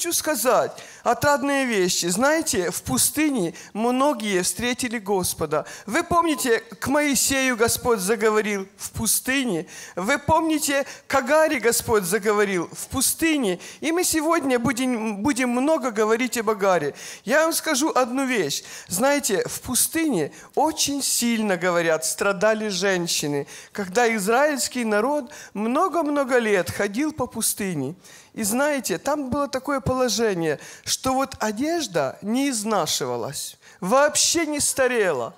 хочу сказать отрадные вещи. Знаете, в пустыне многие встретили Господа. Вы помните, к Моисею Господь заговорил в пустыне. Вы помните, к Агаре Господь заговорил в пустыне. И мы сегодня будем, будем много говорить об Агаре. Я вам скажу одну вещь. Знаете, в пустыне очень сильно, говорят, страдали женщины, когда израильский народ много-много лет ходил по пустыне. И знаете, там было такое положение, что вот одежда не изнашивалась, вообще не старела.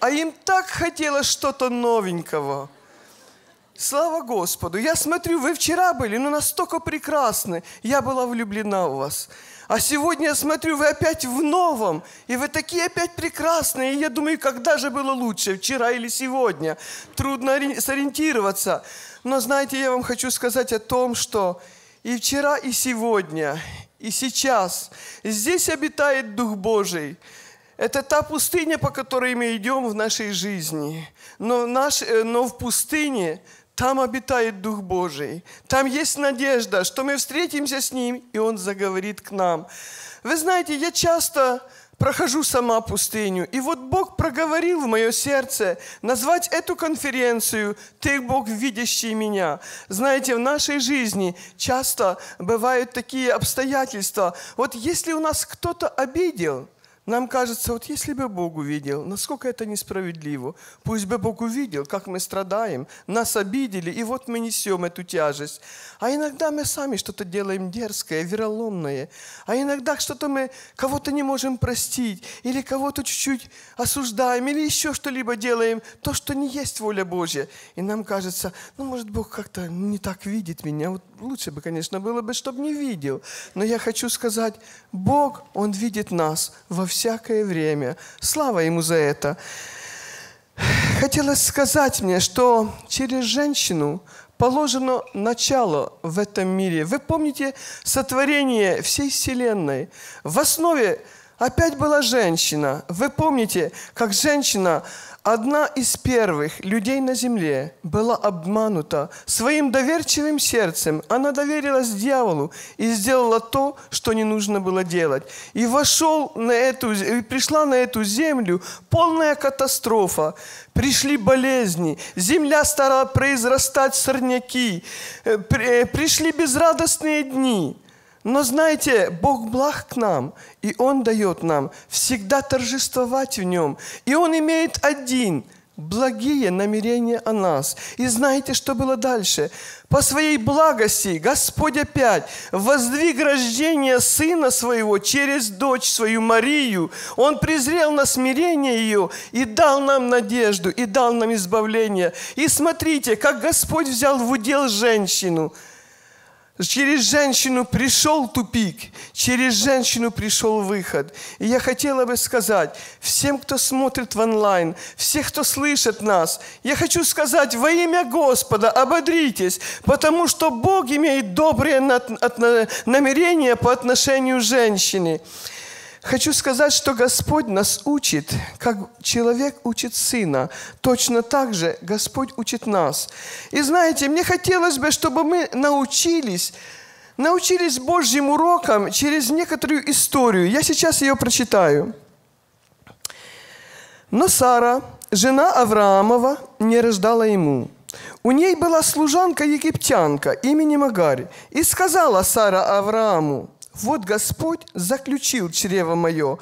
А им так хотелось что-то новенького. Слава Господу! Я смотрю, вы вчера были, ну настолько прекрасны. Я была влюблена в вас. А сегодня я смотрю, вы опять в новом, и вы такие опять прекрасные. И я думаю, когда же было лучше, вчера или сегодня? Трудно сориентироваться. Но знаете, я вам хочу сказать о том, что и вчера, и сегодня, и сейчас. Здесь обитает Дух Божий. Это та пустыня, по которой мы идем в нашей жизни. Но в, наш, э, но в пустыне там обитает Дух Божий. Там есть надежда, что мы встретимся с Ним, и Он заговорит к нам. Вы знаете, я часто прохожу сама пустыню. И вот Бог проговорил в мое сердце назвать эту конференцию «Ты, Бог, видящий меня». Знаете, в нашей жизни часто бывают такие обстоятельства. Вот если у нас кто-то обидел – нам кажется, вот если бы Бог увидел, насколько это несправедливо, пусть бы Бог увидел, как мы страдаем, нас обидели, и вот мы несем эту тяжесть. А иногда мы сами что-то делаем дерзкое, вероломное, а иногда что-то мы кого-то не можем простить, или кого-то чуть-чуть осуждаем, или еще что-либо делаем, то, что не есть воля Божья. И нам кажется, ну, может, Бог как-то не так видит меня, вот лучше бы, конечно, было бы, чтобы не видел. Но я хочу сказать, Бог, Он видит нас во всякое время. Слава Ему за это. Хотелось сказать мне, что через женщину положено начало в этом мире. Вы помните сотворение всей Вселенной? В основе опять была женщина. Вы помните, как женщина Одна из первых людей на земле была обманута своим доверчивым сердцем. Она доверилась дьяволу и сделала то, что не нужно было делать. И вошел на эту, и пришла на эту землю полная катастрофа. Пришли болезни, земля стала произрастать сорняки, э, э, пришли безрадостные дни – но знаете, Бог благ к нам, и Он дает нам всегда торжествовать в Нем. И Он имеет один благие намерения о нас. И знаете, что было дальше? По своей благости Господь опять воздвиг рождение Сына Своего через дочь свою Марию. Он презрел на смирение ее и дал нам надежду, и дал нам избавление. И смотрите, как Господь взял в удел женщину – Через женщину пришел тупик, через женщину пришел выход. И я хотела бы сказать всем, кто смотрит в онлайн, всех, кто слышит нас, я хочу сказать во имя Господа ободритесь, потому что Бог имеет добрые намерения по отношению к женщине. Хочу сказать, что Господь нас учит, как человек учит сына. Точно так же Господь учит нас. И знаете, мне хотелось бы, чтобы мы научились научились Божьим урокам через некоторую историю. Я сейчас ее прочитаю. Но Сара, жена Авраамова, не рождала ему. У ней была служанка-египтянка именем Агарь, И сказала Сара Аврааму, вот Господь заключил чрево мое,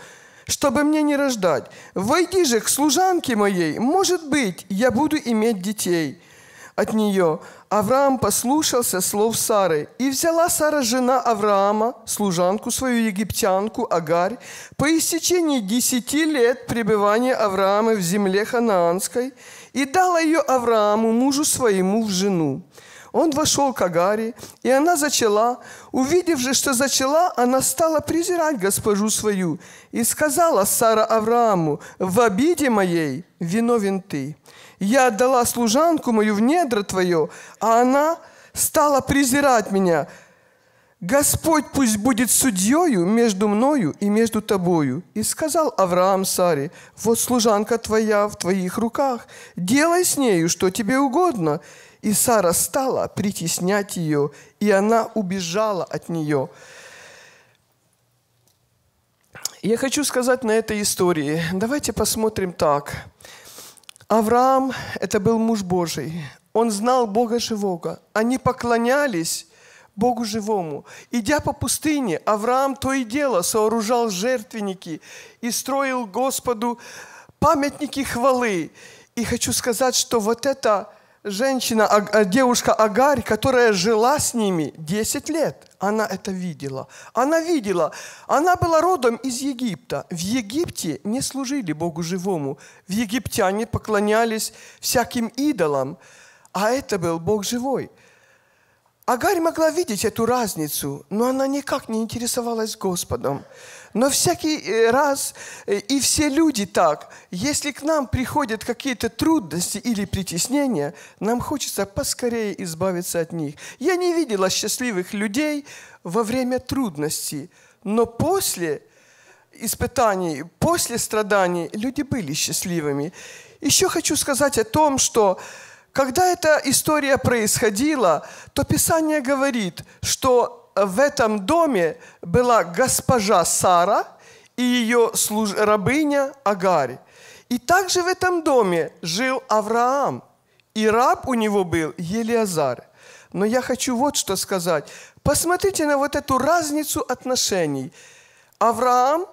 чтобы мне не рождать. Войди же к служанке моей, может быть, я буду иметь детей» от нее. Авраам послушался слов Сары, и взяла Сара жена Авраама, служанку свою египтянку Агарь, по истечении десяти лет пребывания Авраама в земле ханаанской, и дала ее Аврааму, мужу своему, в жену. Он вошел к Агаре, и она зачала. Увидев же, что зачала, она стала презирать госпожу свою. И сказала Сара Аврааму, «В обиде моей виновен ты. Я отдала служанку мою в недра твое, а она стала презирать меня. Господь пусть будет судьею между мною и между тобою. И сказал Авраам Саре, вот служанка твоя в твоих руках, делай с нею, что тебе угодно. И Сара стала притеснять ее, и она убежала от нее. Я хочу сказать на этой истории, давайте посмотрим так. Авраам – это был муж Божий. Он знал Бога живого. Они поклонялись Богу живому. Идя по пустыне, Авраам то и дело сооружал жертвенники и строил Господу памятники хвалы. И хочу сказать, что вот это женщина, э, девушка Агарь, которая жила с ними 10 лет, она это видела. Она видела. Она была родом из Египта. В Египте не служили Богу живому. В египтяне поклонялись всяким идолам. А это был Бог живой. Агарь могла видеть эту разницу, но она никак не интересовалась Господом. Но всякий э, раз э, и все люди так, если к нам приходят какие-то трудности или притеснения, нам хочется поскорее избавиться от них. Я не видела счастливых людей во время трудностей, но после испытаний, после страданий люди были счастливыми. Еще хочу сказать о том, что когда эта история происходила, то Писание говорит, что в этом доме была госпожа Сара и ее служ... рабыня Агари. И также в этом доме жил Авраам, и раб у него был Елиазар. Но я хочу вот что сказать. Посмотрите на вот эту разницу отношений. Авраам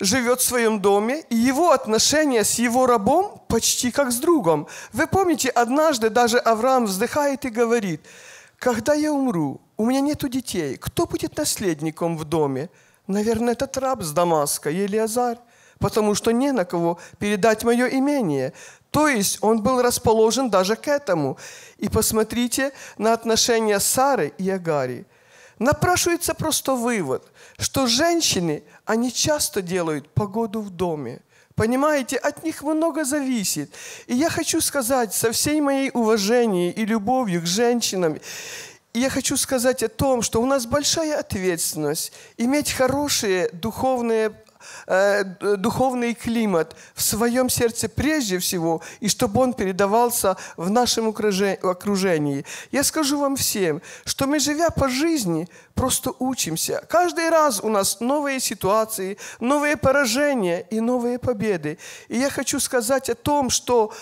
живет в своем доме, и его отношения с его рабом почти как с другом. Вы помните, однажды даже Авраам вздыхает и говорит, «Когда я умру, у меня нету детей. Кто будет наследником в доме? Наверное, этот раб с Дамаска, Елиазар, потому что не на кого передать мое имение. То есть он был расположен даже к этому. И посмотрите на отношения Сары и Агари. Напрашивается просто вывод, что женщины, они часто делают погоду в доме. Понимаете, от них много зависит. И я хочу сказать со всей моей уважением и любовью к женщинам и я хочу сказать о том, что у нас большая ответственность иметь хороший духовные э, духовный климат в своем сердце прежде всего, и чтобы он передавался в нашем окружении. Я скажу вам всем, что мы, живя по жизни, просто учимся. Каждый раз у нас новые ситуации, новые поражения и новые победы. И я хочу сказать о том, что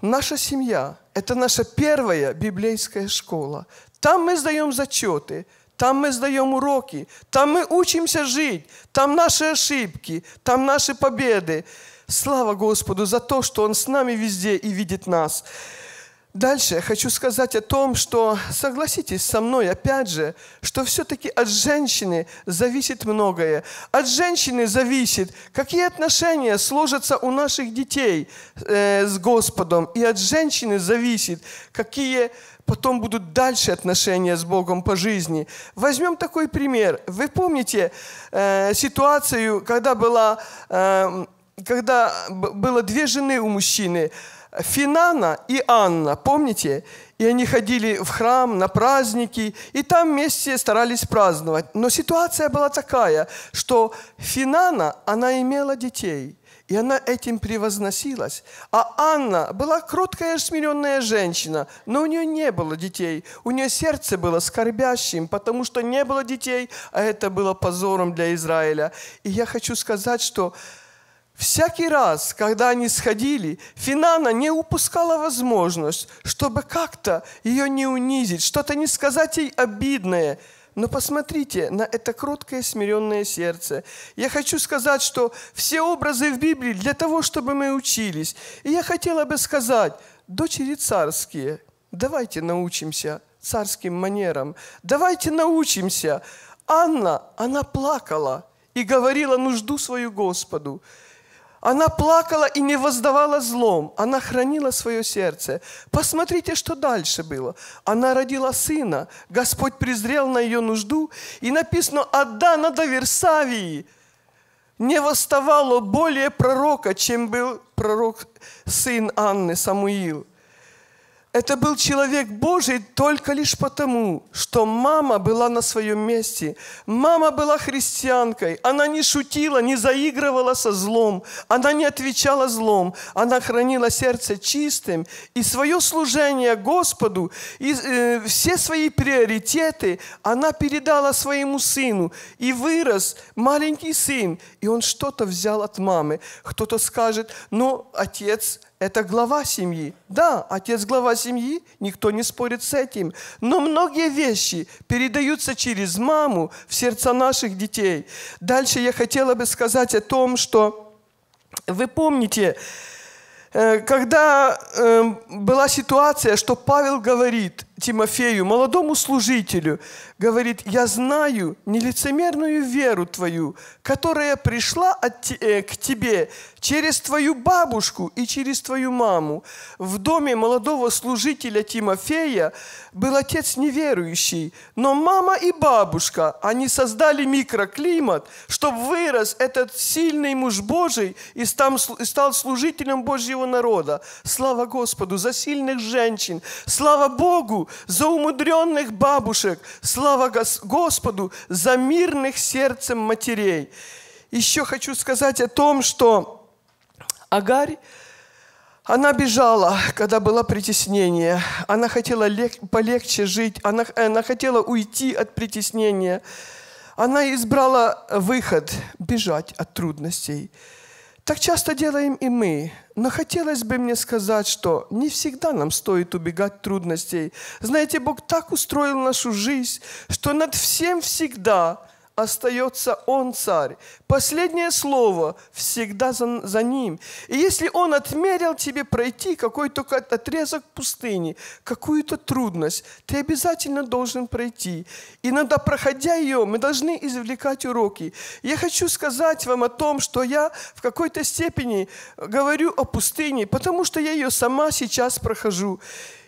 наша семья – это наша первая библейская школа. Там мы сдаем зачеты, там мы сдаем уроки, там мы учимся жить, там наши ошибки, там наши победы. Слава Господу за то, что Он с нами везде и видит нас. Дальше я хочу сказать о том, что согласитесь со мной, опять же, что все-таки от женщины зависит многое. От женщины зависит, какие отношения сложатся у наших детей э, с Господом. И от женщины зависит, какие потом будут дальше отношения с Богом по жизни. Возьмем такой пример. Вы помните э, ситуацию, когда, была, э, когда было две жены у мужчины – Финана и Анна, помните? И они ходили в храм на праздники, и там вместе старались праздновать. Но ситуация была такая, что Финана, она имела детей, и она этим превозносилась. А Анна была кроткая, смиренная женщина, но у нее не было детей. У нее сердце было скорбящим, потому что не было детей, а это было позором для Израиля. И я хочу сказать, что Всякий раз, когда они сходили, Финана не упускала возможность, чтобы как-то ее не унизить, что-то не сказать ей обидное. Но посмотрите на это кроткое смиренное сердце. Я хочу сказать, что все образы в Библии для того, чтобы мы учились. И я хотела бы сказать, дочери царские, давайте научимся царским манерам, давайте научимся. Анна, она плакала и говорила нужду свою Господу. Она плакала и не воздавала злом. Она хранила свое сердце. Посмотрите, что дальше было. Она родила сына. Господь презрел на ее нужду. И написано, отдана до Версавии. Не восставало более пророка, чем был пророк сын Анны Самуил. Это был человек Божий только лишь потому, что мама была на своем месте. Мама была христианкой. Она не шутила, не заигрывала со злом. Она не отвечала злом. Она хранила сердце чистым. И свое служение Господу, и э, все свои приоритеты она передала своему сыну. И вырос маленький сын. И он что-то взял от мамы. Кто-то скажет, ну, отец – это глава семьи. Да, отец глава семьи, никто не спорит с этим. Но многие вещи передаются через маму в сердца наших детей. Дальше я хотела бы сказать о том, что вы помните, э, когда э, была ситуация, что Павел говорит – Тимофею, молодому служителю, говорит, я знаю нелицемерную веру твою, которая пришла от, э, к тебе через твою бабушку и через твою маму. В доме молодого служителя Тимофея был отец неверующий, но мама и бабушка, они создали микроклимат, чтобы вырос этот сильный муж Божий и стал служителем Божьего народа. Слава Господу за сильных женщин. Слава Богу за умудренных бабушек, слава Господу, за мирных сердцем матерей. Еще хочу сказать о том, что Агарь, она бежала, когда было притеснение. Она хотела лег, полегче жить, она, она хотела уйти от притеснения. Она избрала выход – бежать от трудностей – так часто делаем и мы, но хотелось бы мне сказать, что не всегда нам стоит убегать трудностей. Знаете, Бог так устроил нашу жизнь, что над всем всегда остается он царь. Последнее слово всегда за, за ним. И если он отмерил тебе пройти какой-то отрезок пустыни, какую-то трудность, ты обязательно должен пройти. Иногда, проходя ее, мы должны извлекать уроки. Я хочу сказать вам о том, что я в какой-то степени говорю о пустыне, потому что я ее сама сейчас прохожу.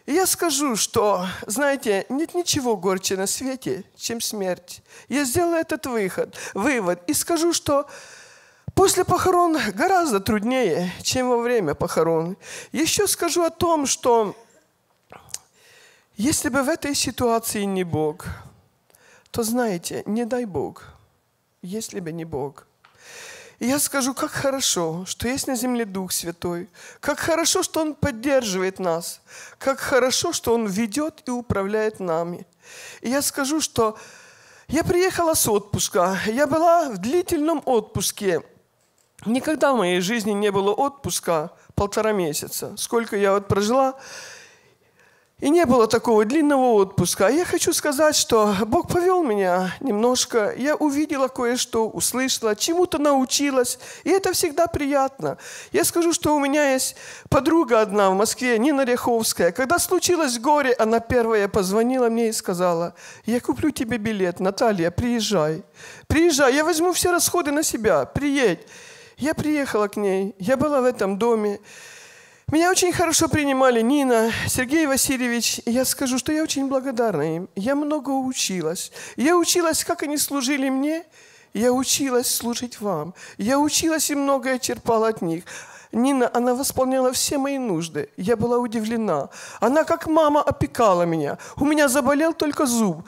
И я скажу, что, знаете, нет ничего горче на свете, чем смерть. Я сделаю этот выход, вывод и скажу, что после похорон гораздо труднее, чем во время похорон. Еще скажу о том, что если бы в этой ситуации не Бог, то, знаете, не дай Бог, если бы не Бог – и я скажу, как хорошо, что есть на земле Дух Святой, как хорошо, что Он поддерживает нас, как хорошо, что Он ведет и управляет нами. И я скажу, что я приехала с отпуска, я была в длительном отпуске. Никогда в моей жизни не было отпуска полтора месяца. Сколько я вот прожила, и не было такого длинного отпуска. А я хочу сказать, что Бог повел меня немножко. Я увидела кое-что, услышала, чему-то научилась. И это всегда приятно. Я скажу, что у меня есть подруга одна в Москве, Нина Ряховская. Когда случилось горе, она первая позвонила мне и сказала, я куплю тебе билет, Наталья, приезжай. Приезжай, я возьму все расходы на себя, приедь. Я приехала к ней, я была в этом доме. Меня очень хорошо принимали Нина, Сергей Васильевич. И я скажу, что я очень благодарна им. Я много училась. Я училась, как они служили мне. Я училась служить вам. Я училась и многое черпала от них. Нина, она восполняла все мои нужды. Я была удивлена. Она как мама опекала меня. У меня заболел только зуб.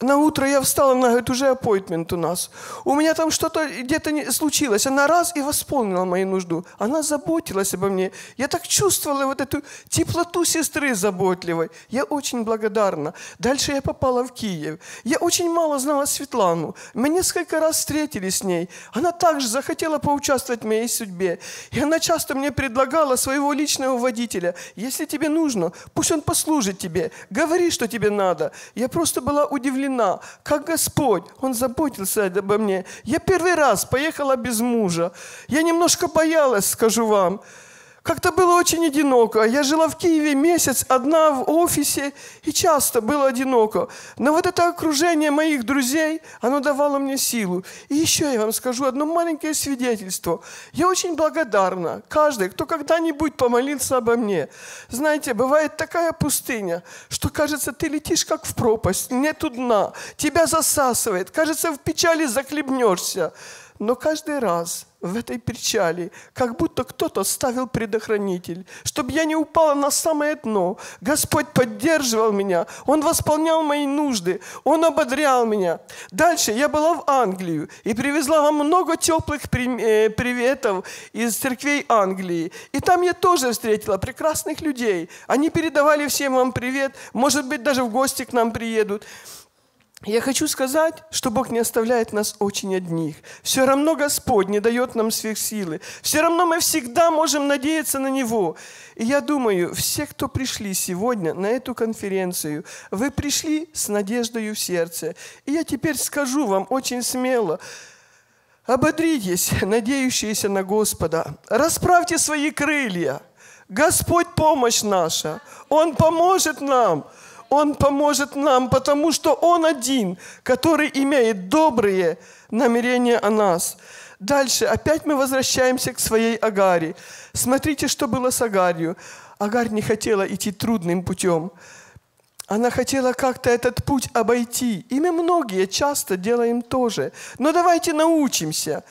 На утро я встала, она говорит, уже аппойтмент у нас. У меня там что-то где-то случилось. Она раз и восполнила мою нужду. Она заботилась обо мне. Я так чувствовала вот эту теплоту сестры заботливой. Я очень благодарна. Дальше я попала в Киев. Я очень мало знала Светлану. Мы несколько раз встретились с ней. Она также захотела поучаствовать в моей судьбе. И она часто мне предлагала своего личного водителя. Если тебе нужно, пусть он послужит тебе. Говори, что тебе надо. Я просто была удивлена удивлена, как Господь, Он заботился обо мне. Я первый раз поехала без мужа. Я немножко боялась, скажу вам. Как-то было очень одиноко. Я жила в Киеве месяц, одна в офисе, и часто было одиноко. Но вот это окружение моих друзей, оно давало мне силу. И еще я вам скажу одно маленькое свидетельство. Я очень благодарна каждой, кто когда-нибудь помолился обо мне. Знаете, бывает такая пустыня, что кажется, ты летишь как в пропасть, нету дна, тебя засасывает, кажется, в печали захлебнешься. Но каждый раз – в этой печали, как будто кто-то ставил предохранитель, чтобы я не упала на самое дно. Господь поддерживал меня, Он восполнял мои нужды, Он ободрял меня. Дальше я была в Англию и привезла вам много теплых э, приветов из церквей Англии. И там я тоже встретила прекрасных людей. Они передавали всем вам привет, может быть, даже в гости к нам приедут. Я хочу сказать, что Бог не оставляет нас очень одних. Все равно Господь не дает нам сверхсилы. Все равно мы всегда можем надеяться на Него. И я думаю, все, кто пришли сегодня на эту конференцию, вы пришли с надеждой в сердце. И я теперь скажу вам очень смело, ободритесь, надеющиеся на Господа. Расправьте свои крылья. Господь помощь наша. Он поможет нам. Он поможет нам, потому что Он один, который имеет добрые намерения о нас. Дальше опять мы возвращаемся к своей Агаре. Смотрите, что было с Агарью. Агарь не хотела идти трудным путем. Она хотела как-то этот путь обойти. И мы многие часто делаем тоже. Но давайте научимся.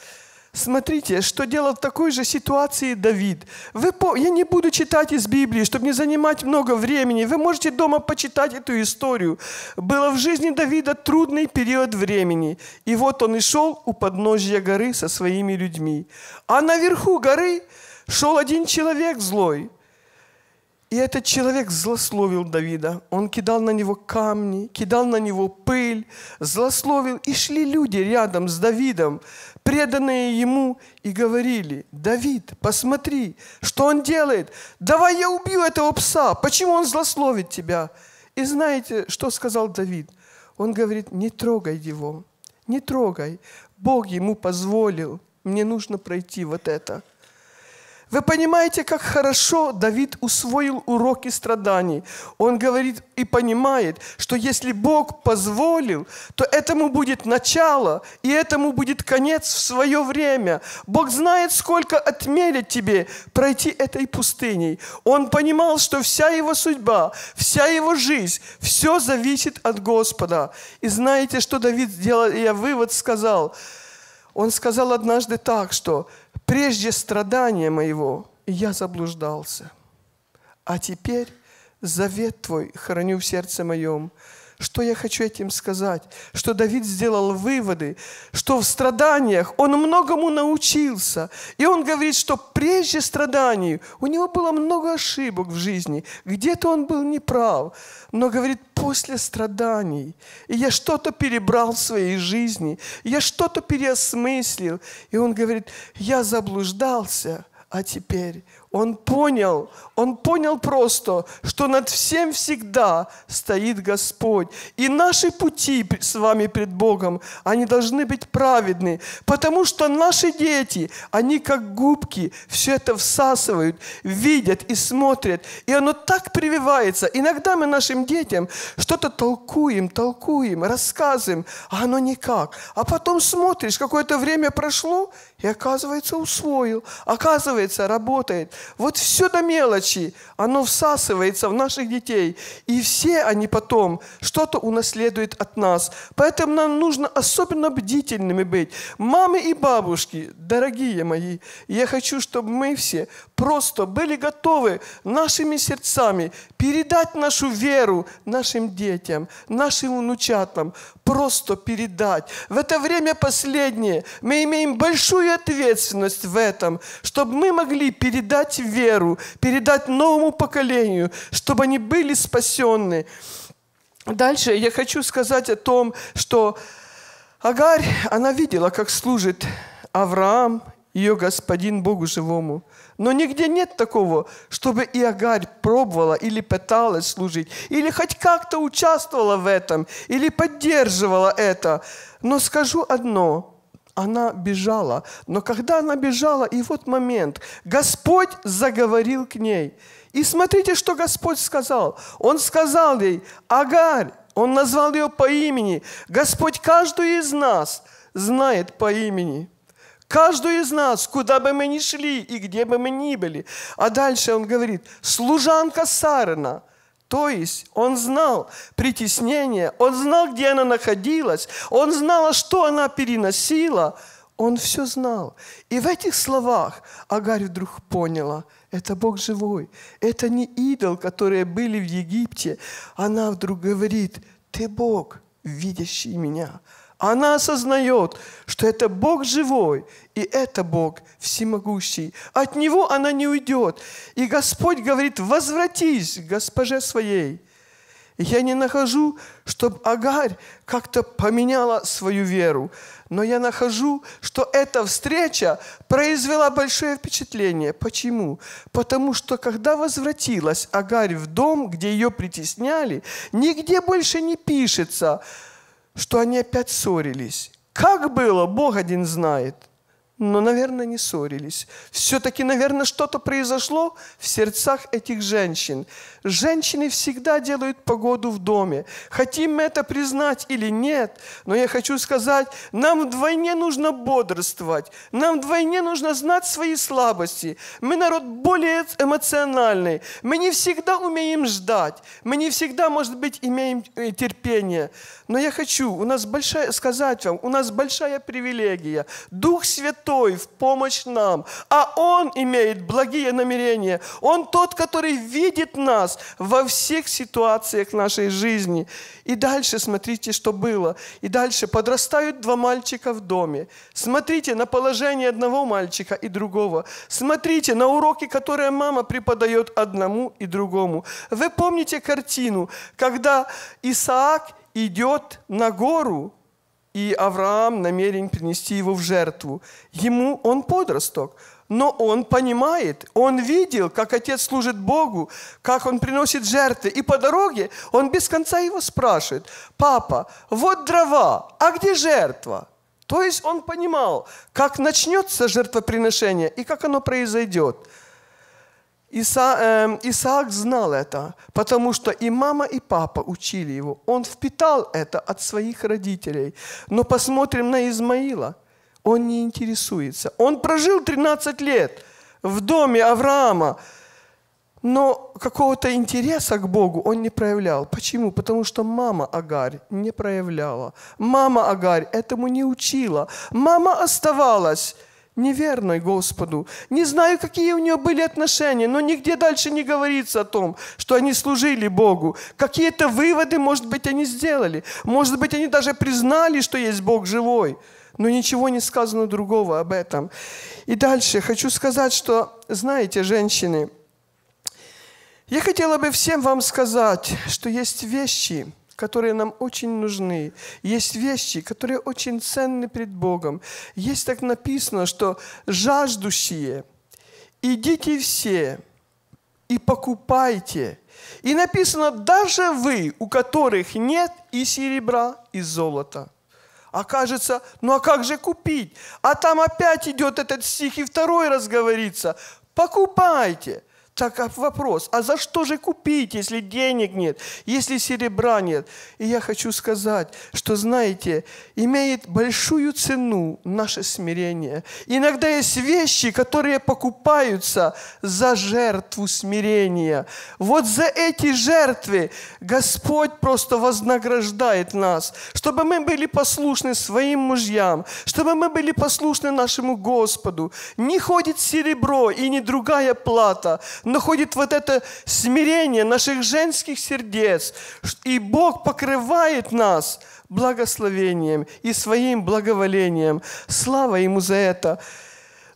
Смотрите, что делал в такой же ситуации Давид. Вы Я не буду читать из Библии, чтобы не занимать много времени. Вы можете дома почитать эту историю. Было в жизни Давида трудный период времени. И вот он и шел у подножья горы со своими людьми. А наверху горы шел один человек злой – и этот человек злословил Давида. Он кидал на него камни, кидал на него пыль, злословил. И шли люди рядом с Давидом, преданные ему, и говорили, «Давид, посмотри, что он делает? Давай я убью этого пса! Почему он злословит тебя?» И знаете, что сказал Давид? Он говорит, «Не трогай его, не трогай. Бог ему позволил. Мне нужно пройти вот это». Вы понимаете, как хорошо Давид усвоил уроки страданий. Он говорит и понимает, что если Бог позволил, то этому будет начало, и этому будет конец в свое время. Бог знает, сколько отмерит тебе пройти этой пустыней. Он понимал, что вся его судьба, вся его жизнь, все зависит от Господа. И знаете, что Давид сделал? Я вывод сказал. Он сказал однажды так, что – прежде страдания моего я заблуждался, а теперь завет Твой храню в сердце моем, что я хочу этим сказать? Что Давид сделал выводы, что в страданиях он многому научился. И он говорит, что прежде страданий у него было много ошибок в жизни. Где-то он был неправ. Но, говорит, после страданий я что-то перебрал в своей жизни, я что-то переосмыслил. И он говорит, я заблуждался, а теперь он понял, он понял просто, что над всем всегда стоит Господь. И наши пути с вами пред Богом, они должны быть праведны, потому что наши дети, они как губки, все это всасывают, видят и смотрят, и оно так прививается. Иногда мы нашим детям что-то толкуем, толкуем, рассказываем, а оно никак. А потом смотришь, какое-то время прошло, и оказывается, усвоил, оказывается, работает. Вот все до мелочи, оно всасывается в наших детей. И все они потом что-то унаследуют от нас. Поэтому нам нужно особенно бдительными быть. Мамы и бабушки, дорогие мои, я хочу, чтобы мы все просто были готовы нашими сердцами передать нашу веру нашим детям, нашим внучатам, просто передать. В это время последнее мы имеем большую ответственность в этом, чтобы мы могли передать веру, передать новому поколению, чтобы они были спасены. Дальше я хочу сказать о том, что Агарь, она видела, как служит Авраам, ее господин Богу живому. Но нигде нет такого, чтобы и Иогарь пробовала или пыталась служить, или хоть как-то участвовала в этом, или поддерживала это. Но скажу одно, она бежала. Но когда она бежала, и вот момент, Господь заговорил к ней. И смотрите, что Господь сказал. Он сказал ей, Агарь, он назвал ее по имени. Господь каждую из нас знает по имени – Каждую из нас, куда бы мы ни шли и где бы мы ни были. А дальше он говорит, служанка Сарана – то есть он знал притеснение, он знал, где она находилась, он знал, а что она переносила, он все знал. И в этих словах Агарь вдруг поняла, это Бог живой, это не идол, которые были в Египте. Она вдруг говорит, ты Бог, видящий меня. Она осознает, что это Бог живой, и это Бог всемогущий. От Него она не уйдет. И Господь говорит, возвратись к госпоже своей. я не нахожу, чтобы Агарь как-то поменяла свою веру, но я нахожу, что эта встреча произвела большое впечатление. Почему? Потому что когда возвратилась Агарь в дом, где ее притесняли, нигде больше не пишется – что они опять ссорились. Как было, Бог один знает но, наверное, не ссорились. Все-таки, наверное, что-то произошло в сердцах этих женщин. Женщины всегда делают погоду в доме. Хотим мы это признать или нет, но я хочу сказать, нам вдвойне нужно бодрствовать, нам вдвойне нужно знать свои слабости. Мы народ более эмоциональный, мы не всегда умеем ждать, мы не всегда, может быть, имеем э, терпение. Но я хочу у нас большая, сказать вам, у нас большая привилегия. Дух Святой Святой в помощь нам, а Он имеет благие намерения. Он тот, который видит нас во всех ситуациях нашей жизни. И дальше смотрите, что было. И дальше подрастают два мальчика в доме. Смотрите на положение одного мальчика и другого. Смотрите на уроки, которые мама преподает одному и другому. Вы помните картину, когда Исаак идет на гору, и Авраам намерен принести его в жертву. Ему он подросток, но он понимает, он видел, как отец служит Богу, как он приносит жертвы. И по дороге он без конца его спрашивает, папа, вот дрова, а где жертва? То есть он понимал, как начнется жертвоприношение и как оно произойдет – Иса, э, Исаак знал это, потому что и мама, и папа учили его. Он впитал это от своих родителей. Но посмотрим на Измаила. Он не интересуется. Он прожил 13 лет в доме Авраама, но какого-то интереса к Богу он не проявлял. Почему? Потому что мама Агарь не проявляла. Мама Агарь этому не учила. Мама оставалась неверной Господу. Не знаю, какие у нее были отношения, но нигде дальше не говорится о том, что они служили Богу. Какие-то выводы, может быть, они сделали. Может быть, они даже признали, что есть Бог живой. Но ничего не сказано другого об этом. И дальше хочу сказать, что, знаете, женщины, я хотела бы всем вам сказать, что есть вещи – которые нам очень нужны. Есть вещи, которые очень ценны перед Богом. Есть так написано, что жаждущие, идите все и покупайте. И написано, даже вы, у которых нет и серебра, и золота. Окажется, ну а как же купить? А там опять идет этот стих, и второй раз говорится, покупайте – так а вопрос, а за что же купить, если денег нет, если серебра нет? И я хочу сказать, что, знаете, имеет большую цену наше смирение. Иногда есть вещи, которые покупаются за жертву смирения. Вот за эти жертвы Господь просто вознаграждает нас, чтобы мы были послушны своим мужьям, чтобы мы были послушны нашему Господу. Не ходит серебро и не другая плата – находит вот это смирение наших женских сердец. И Бог покрывает нас благословением и своим благоволением. Слава Ему за это.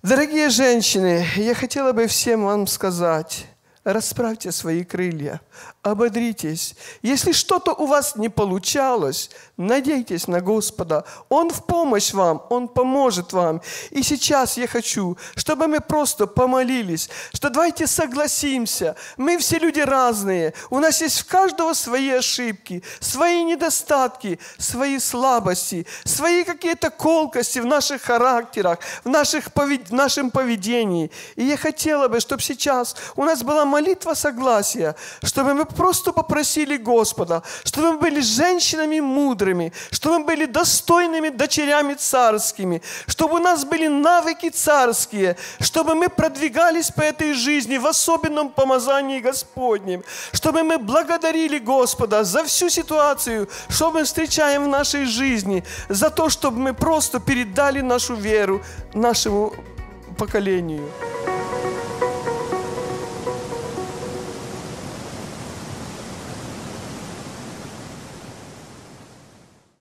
Дорогие женщины, я хотела бы всем вам сказать, расправьте свои крылья, ободритесь. Если что-то у вас не получалось, надейтесь на Господа. Он в помощь вам, Он поможет вам. И сейчас я хочу, чтобы мы просто помолились, что давайте согласимся. Мы все люди разные. У нас есть в каждого свои ошибки, свои недостатки, свои слабости, свои какие-то колкости в наших характерах, в, наших повед... в нашем поведении. И я хотела бы, чтобы сейчас у нас была молитва согласия, чтобы мы просто попросили Господа, чтобы мы были женщинами мудрыми, чтобы мы были достойными дочерями царскими, чтобы у нас были навыки царские, чтобы мы продвигались по этой жизни в особенном помазании Господнем, чтобы мы благодарили Господа за всю ситуацию, что мы встречаем в нашей жизни, за то, чтобы мы просто передали нашу веру нашему поколению.